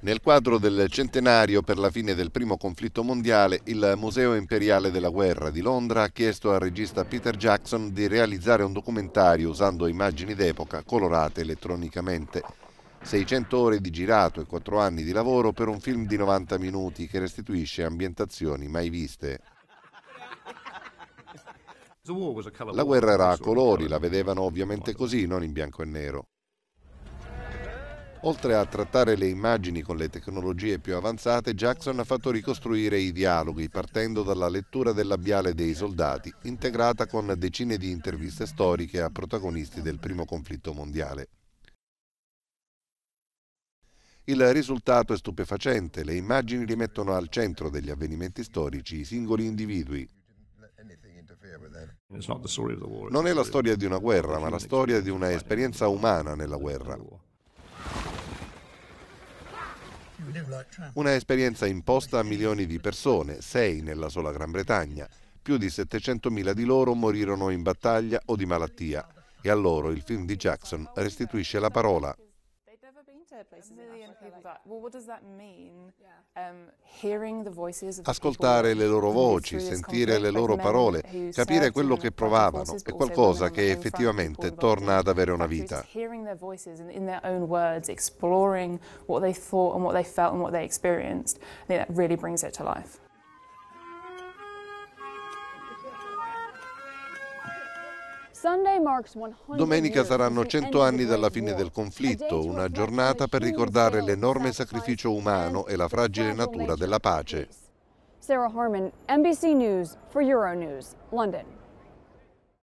Nel quadro del centenario per la fine del primo conflitto mondiale, il Museo Imperiale della Guerra di Londra ha chiesto al regista Peter Jackson di realizzare un documentario usando immagini d'epoca colorate elettronicamente. 600 ore di girato e 4 anni di lavoro per un film di 90 minuti che restituisce ambientazioni mai viste. La guerra era a colori, la vedevano ovviamente così, non in bianco e nero. Oltre a trattare le immagini con le tecnologie più avanzate, Jackson ha fatto ricostruire i dialoghi partendo dalla lettura del labiale dei soldati, integrata con decine di interviste storiche a protagonisti del primo conflitto mondiale. Il risultato è stupefacente, le immagini rimettono al centro degli avvenimenti storici i singoli individui. Non è la storia di una guerra, ma la storia di una esperienza umana nella guerra. Una esperienza imposta a milioni di persone, sei nella sola Gran Bretagna. Più di 700.000 di loro morirono in battaglia o di malattia e a loro il film di Jackson restituisce la parola Um, Ascoltare le loro voci, sentire le loro parole, capire quello che provavano è qualcosa che effettivamente torna ad avere una vita. Exploring what they thought and what they felt and what they experienced, I think that really brings it Domenica saranno 100 anni dalla fine del conflitto, una giornata per ricordare l'enorme sacrificio umano e la fragile natura della pace. Sarah Harman, NBC News for Euronews, London.